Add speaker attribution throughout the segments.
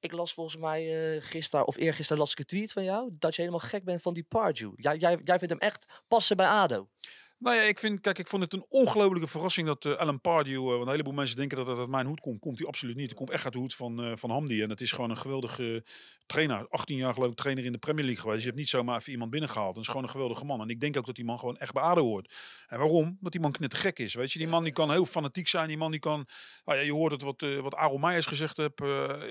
Speaker 1: Ik las volgens mij uh, gisteren of eergisteren las ik een tweet van jou dat je helemaal gek bent van die Pardew. Jij, jij, jij vindt hem echt passen bij ADO.
Speaker 2: Nou ja, ik vind, kijk, ik vond het een ongelofelijke verrassing dat uh, Alan Pardew, eh, want een heleboel mensen denken dat dat uit mijn hoed komt, komt hij absoluut niet. Het komt echt uit de hoed van, eh, van Hamdi en het is gewoon een geweldige trainer. 18 jaar geloof trainer in de Premier League geweest. Dus je hebt niet zomaar even iemand binnengehaald. Het is gewoon een geweldige man. En ik denk ook dat die man gewoon echt bij hoort. En waarom? Dat die man gek is, weet je. Die man die kan heel fanatiek zijn. Die man die kan, nou ja, je hoort het wat, wat Aaron Meijers gezegd hebt.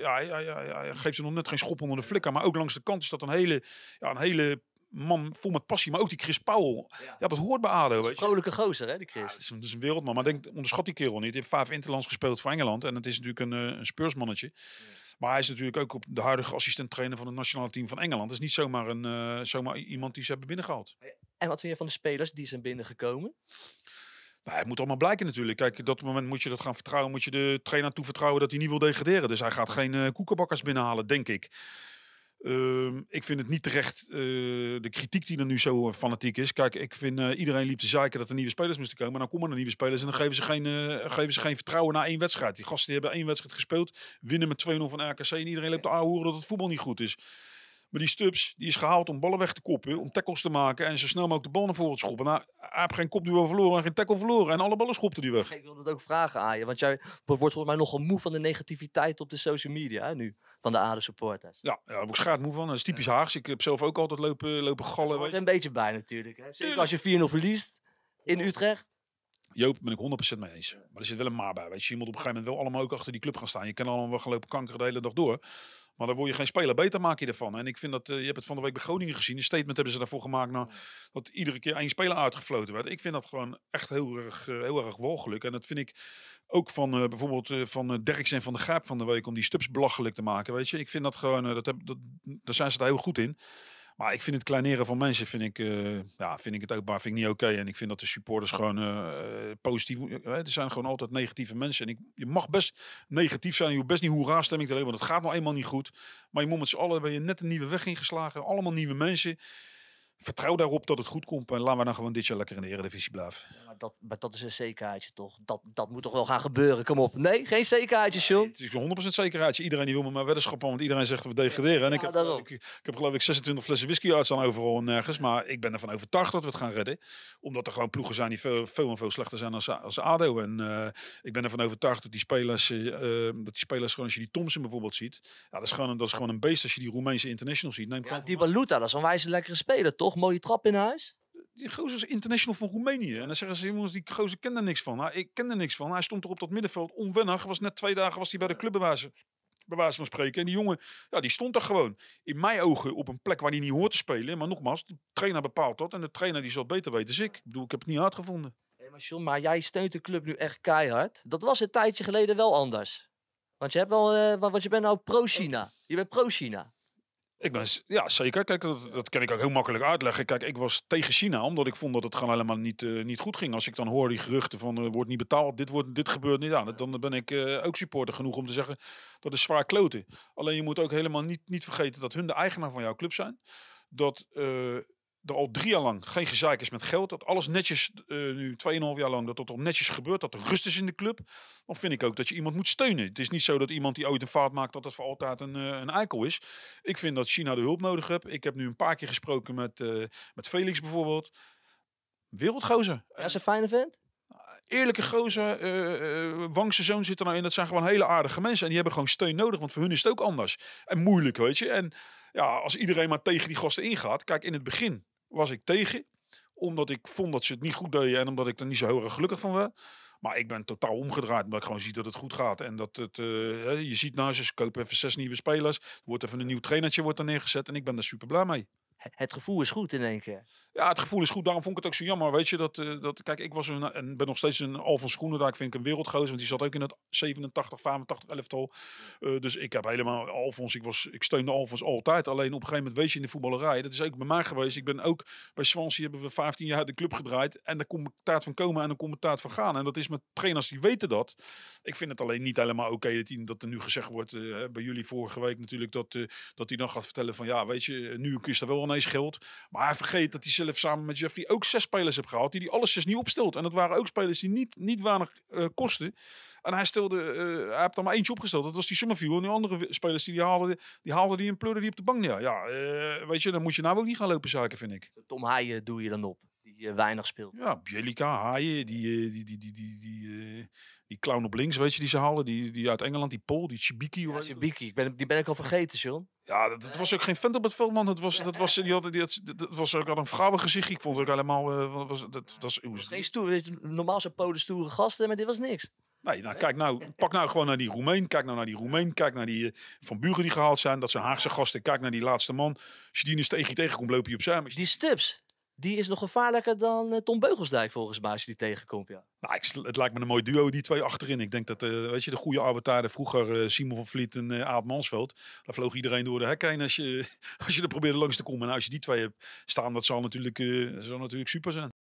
Speaker 2: ja, ja, ja, ja, geeft ze nog net geen schop onder de flikker. Maar ook langs de kant is dat een hele, ja, een hele man vol met passie. Maar ook die Chris Powell. Ja, dat hoort bij ADO. Weet vrolijke gozer, hè, die Chris. Ja, het, is, een wereldman. Maar denk, onderschat die kerel niet. Hij heeft vijf interlands gespeeld voor Engeland. En het is natuurlijk een, eh, een speursmannetje. Maar hij is natuurlijk ook op de huidige assistent-trainer van het nationale team van Engeland. Het is niet zomaar, een, eh, zomaar iemand die ze hebben binnengehaald.
Speaker 1: En wat vind je van de spelers die zijn binnengekomen? Nou, het moet allemaal blijken natuurlijk.
Speaker 2: Kijk, op dat moment moet je dat gaan vertrouwen. Moet je de trainer toe vertrouwen dat hij niet wil degraderen. Dus hij gaat geen eh, koekenbakkers binnenhalen, denk ik. Ehm, ik vind het niet terecht eh, de kritiek die er nu zo fanatiek is. Kijk, ik vind eh, iedereen liep te zeiken dat er nieuwe spelers moesten komen. Maar nou, dan komen er nieuwe spelers en dan geven ze geen, eh, geven ze geen vertrouwen na één wedstrijd. Die gasten die hebben één wedstrijd gespeeld, winnen met 2-0 van RKC. En iedereen loopt te horen dat het voetbal niet goed is. Maar die stubs, die is gehaald om ballen weg te koppen, om tackles te
Speaker 1: maken en zo snel mogelijk de bal naar voren te schoppen. Nou, hij heeft geen kopduel verloren en geen tackle verloren en alle ballen schopte die weg. Ik wilde het ook vragen aan je, want jij wordt volgens mij nogal moe van de negativiteit op de social media nu, van de ADO supporters. Ja, ja daar word ik moe van. Dat is typisch Haags. Ik heb zelf ook altijd lopen, lopen gallen. Weet een
Speaker 2: beetje bij natuurlijk. Hè. als je
Speaker 1: 4-0 verliest in Utrecht. Joop, ben ik 100% mee
Speaker 2: eens. Maar er zit wel een maar bij. Weet je. je moet op een gegeven moment wel allemaal ook achter die club gaan staan. Je kan allemaal wel gaan lopen kanker de hele dag door. Maar dan word je geen speler. Beter maak je ervan. En ik vind dat, eh, je hebt het van de week bij Groningen gezien. Een statement hebben ze daarvoor gemaakt nou, dat iedere keer een speler uitgefloten werd. Ik vind dat gewoon echt heel erg, eh, heel erg walgelijk. En dat vind ik ook van eh, bijvoorbeeld van Derks en van de Graap van de week om die stubs belachelijk te maken. Weet je, ik vind dat gewoon, dat, heb, dat, daar zijn ze daar heel goed in. Maar ik vind het kleineren van mensen vind ik, eh, ja, vind ik het ook maar vind ik niet oké. En ik vind dat de supporters gewoon eh, eh, positief. Uh, er zijn gewoon altijd negatieve mensen. En ik, je mag best negatief zijn. Je hoeft best niet hoera stemming te hebben. Want het gaat nou eenmaal niet goed. Maar je moet met z'n allen ben je net een nieuwe weg ingeslagen. Allemaal nieuwe mensen vertrouw daarop dat het goed komt. En laten we dan gewoon dit jaar lekker in de Eredivisie blijven. maar, dat, maar dat is een zekerheidje toch? Dat, dat moet toch wel gaan gebeuren? Kom op. Nee, geen zekerheidje, John. het is 100% zekerheidje. Iedereen die wil me maar weddenschappen, want iedereen zegt dat we degraderen. En ik, heb, ik, heb geloof ik 26 flessen whisky uitstaan overal en nergens. Maar ik ben ervan overtuigd dat we het gaan redden. Omdat er gewoon ploegen zijn die veel, veel en veel slechter zijn als, als ADO. En eh, ik ben ervan overtuigd dat die spelers, eh, eh, dat die spelers gewoon als je die Thompson bijvoorbeeld ziet. Ja, dat is gewoon, dat is gewoon een beest als je die Roemeense international ziet. Neem ja, die Baluta, dat is een wijze lekkere speler toch? mooie trap in huis? Die gozer is international van Roemenië. En dan zeggen ze, jongens, die gozer kende niks van. Nou, ik kende niks van. Hij stond er op dat middenveld onwennig. Was net twee dagen was hij bij de club ze bij wijze van spreken. En die jongen, ja, die stond er gewoon. In mijn ogen op een plek waar hij niet hoort te spelen. Maar nogmaals, de trainer
Speaker 1: bepaalt dat. En de trainer die zal beter weten als ik. Ik bedoel, ik heb het niet hard gevonden. maar maar jij steunt de club nu echt keihard. Dat was een tijdje geleden wel anders. Want je, hebt wel, uh, want je bent nou pro-China. Je bent pro-China.
Speaker 2: Ik ben, ja, zeker. Kijk, dat, dat kan ik ook heel makkelijk uitleggen. Kijk, ik was tegen China, omdat ik vond dat het gewoon helemaal niet, eh, niet goed ging. Als ik dan hoor die geruchten van er eh, wordt niet betaald, dit, wordt, dit gebeurt niet aan. dan ben ik eh, ook supporter genoeg om te zeggen dat is zwaar kloten. Alleen je moet ook helemaal niet, niet vergeten dat hun de eigenaar van jouw club zijn. Dat er al drie jaar lang geen gezeik is met geld. Dat alles netjes, uh, nu 2,5 jaar lang, dat dat al netjes gebeurt. Dat er rust is in de club. Dan vind ik ook dat je iemand moet steunen. Het is niet zo dat iemand die ooit een vaart maakt, dat dat voor altijd een, eh, een eikel is. Ik vind dat China de hulp nodig heeft. Ik heb nu een paar keer gesproken met, eh, met Felix bijvoorbeeld. Wereldgozer. Ja, is een fijne vent? Eerlijke gozer, uh, Wangse zit er nou in. Dat zijn gewoon hele aardige mensen. En die hebben gewoon steun nodig, want voor hun is het ook anders. En moeilijk, weet je. En ja, als iedereen maar tegen die gasten ingaat. Kijk, in het begin was ik tegen. Omdat ik vond dat ze het niet goed deden en omdat ik er niet zo heel erg gelukkig van was. Maar ik ben totaal omgedraaid, omdat ik gewoon zie dat het goed gaat. En dat het, eh, je ziet nou, ze kopen even zes nieuwe spelers. Er wordt even een nieuw trainertje wordt er neergezet en ik ben daar super blij mee het gevoel is goed in één keer. Ja, het gevoel is goed. Daarom vond ik het ook zo jammer. Weet je, dat, eh, dat kijk, ik was een, en ben nog steeds een Alphonse ik vind ik een wereldgoos. Want die zat ook in het 87, 85 11 Uh, dus ik heb helemaal Alvons, ik, was, ik steunde Alvons altijd. Alleen op een gegeven moment, weet je, in de voetballerij, dat is ook bij mij geweest. Ik ben ook, bij Swansea hebben we 15 jaar de club gedraaid. En komt taart van komen en dan komt taart van gaan. En dat is met trainers die weten dat. Ik vind het alleen niet helemaal oké okay dat, dat, er nu gezegd wordt, eh, bij jullie vorige week natuurlijk, dat, uh, dat hij dan gaat vertellen van, ja, weet je, nu kun je er wel een. Ghanese geld. Maar hij vergeet dat hij zelf samen met Jeffrey ook zes spelers heeft gehaald. Die die alles zes niet opstelt. En dat waren ook spelers die niet, niet weinig uh, kosten. En hij stelde, uh, hij heeft er maar eentje opgesteld. Dat was die Summerview. En die andere spelers die, die haalden, die haalden die een pleurden die op de bank neer. Ja, eh, weet je, dan moet je nou ook niet gaan lopen zaken, vind ik. Tom
Speaker 1: Haaien doe je dan op. Die weinig speelt.
Speaker 2: Ja, Bielica, Haaien, die, die, die, die, die, die, die clown op links, weet je, die ze haalden. Die, die uit Engeland, die Pol, die Chibiki. Ja, Chibiki, ik ben, die ben ik al vergeten, John. Ja, dat, was ook geen vent op het veld, man. Dat was, dat was, die had, die had, dat was ook al een vrouwengezicht. gezicht Ik vond het ook helemaal... Uh, eh, was, dat, was, was geen stoer. Normaal zijn polen stoere gasten, maar dit was niks. Nee, nou, kijk nou, pak nou gewoon naar die Roemeen. Kijk nou naar die Roemeen. Kijk naar die eh, Van Buren die gehaald zijn. Dat zijn Haagse gasten. Kijk naar die laatste man. Als je die in een steegje tegenkomt, loop je opzij. Die stubs
Speaker 1: die is nog gevaarlijker
Speaker 2: dan eh, Tom Beugelsdijk volgens mij als je die tegenkomt. Ja. Nou, ik, het lijkt me een mooi duo, die twee achterin. Ik denk dat eh, weet je, de goede avataren vroeger uh, Simon van Vliet en uh, Aad Mansveld. Daar vloog iedereen door de hek heen als je, als je er probeerde langs te komen. En als je die twee hebt staan, dat zal natuurlijk, zal natuurlijk super zijn.